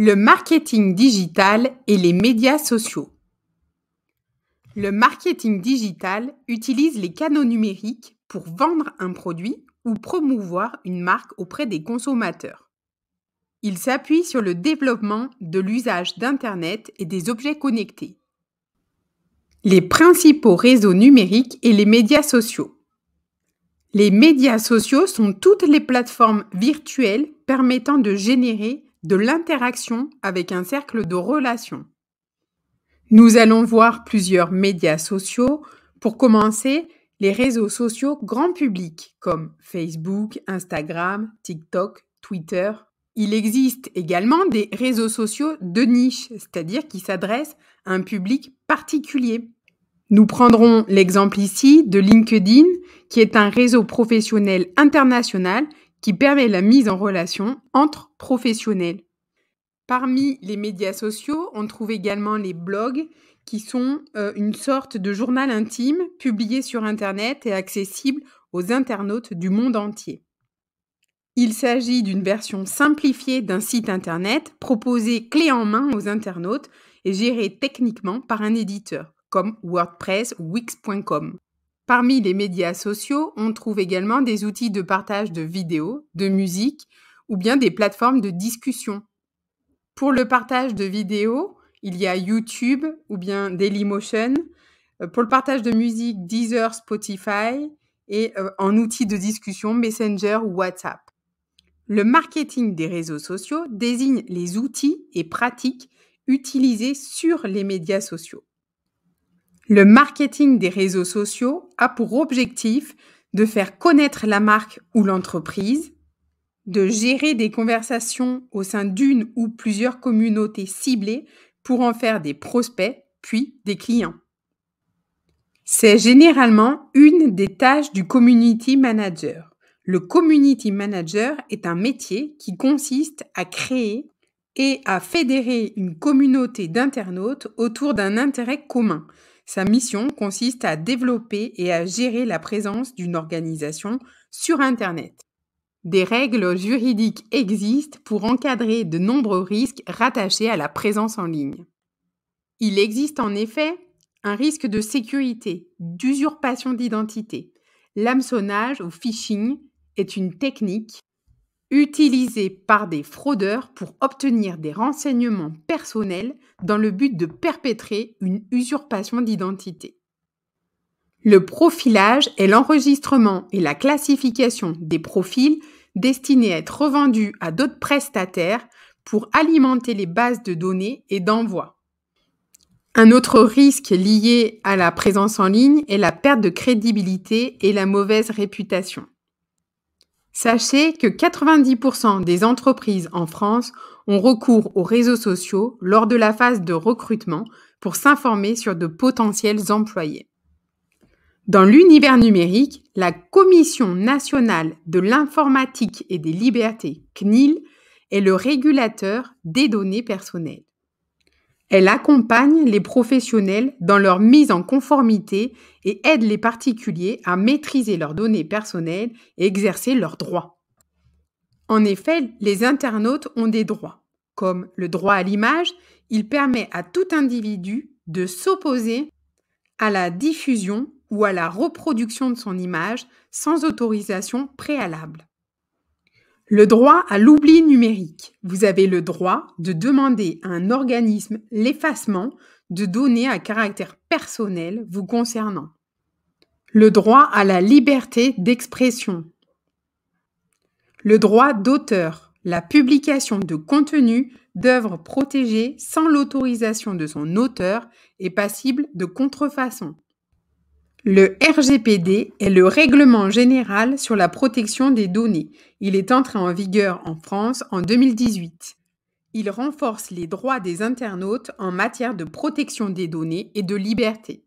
Le marketing digital et les médias sociaux. Le marketing digital utilise les canaux numériques pour vendre un produit ou promouvoir une marque auprès des consommateurs. Il s'appuie sur le développement de l'usage d'Internet et des objets connectés. Les principaux réseaux numériques et les médias sociaux. Les médias sociaux sont toutes les plateformes virtuelles permettant de générer de l'interaction avec un cercle de relations. Nous allons voir plusieurs médias sociaux. Pour commencer, les réseaux sociaux grand public comme Facebook, Instagram, TikTok, Twitter. Il existe également des réseaux sociaux de niche, c'est-à-dire qui s'adressent à un public particulier. Nous prendrons l'exemple ici de LinkedIn, qui est un réseau professionnel international qui permet la mise en relation entre professionnels. Parmi les médias sociaux, on trouve également les blogs, qui sont euh, une sorte de journal intime publié sur Internet et accessible aux internautes du monde entier. Il s'agit d'une version simplifiée d'un site Internet proposé clé en main aux internautes et géré techniquement par un éditeur, comme WordPress ou Wix.com. Parmi les médias sociaux, on trouve également des outils de partage de vidéos, de musique ou bien des plateformes de discussion. Pour le partage de vidéos, il y a YouTube ou bien Dailymotion. Euh, pour le partage de musique, Deezer, Spotify et euh, en outils de discussion, Messenger ou WhatsApp. Le marketing des réseaux sociaux désigne les outils et pratiques utilisés sur les médias sociaux. Le marketing des réseaux sociaux a pour objectif de faire connaître la marque ou l'entreprise, de gérer des conversations au sein d'une ou plusieurs communautés ciblées pour en faire des prospects puis des clients. C'est généralement une des tâches du community manager. Le community manager est un métier qui consiste à créer et à fédérer une communauté d'internautes autour d'un intérêt commun, sa mission consiste à développer et à gérer la présence d'une organisation sur Internet. Des règles juridiques existent pour encadrer de nombreux risques rattachés à la présence en ligne. Il existe en effet un risque de sécurité, d'usurpation d'identité. L'hameçonnage ou phishing est une technique utilisés par des fraudeurs pour obtenir des renseignements personnels dans le but de perpétrer une usurpation d'identité. Le profilage est l'enregistrement et la classification des profils destinés à être revendus à d'autres prestataires pour alimenter les bases de données et d'envoi. Un autre risque lié à la présence en ligne est la perte de crédibilité et la mauvaise réputation. Sachez que 90% des entreprises en France ont recours aux réseaux sociaux lors de la phase de recrutement pour s'informer sur de potentiels employés. Dans l'univers numérique, la Commission nationale de l'informatique et des libertés, CNIL, est le régulateur des données personnelles. Elle accompagne les professionnels dans leur mise en conformité et aide les particuliers à maîtriser leurs données personnelles et exercer leurs droits. En effet, les internautes ont des droits. Comme le droit à l'image, il permet à tout individu de s'opposer à la diffusion ou à la reproduction de son image sans autorisation préalable. Le droit à l'oubli numérique. Vous avez le droit de demander à un organisme l'effacement de données à caractère personnel vous concernant. Le droit à la liberté d'expression. Le droit d'auteur. La publication de contenu d'œuvres protégées sans l'autorisation de son auteur est passible de contrefaçon. Le RGPD est le règlement général sur la protection des données. Il est entré en vigueur en France en 2018. Il renforce les droits des internautes en matière de protection des données et de liberté.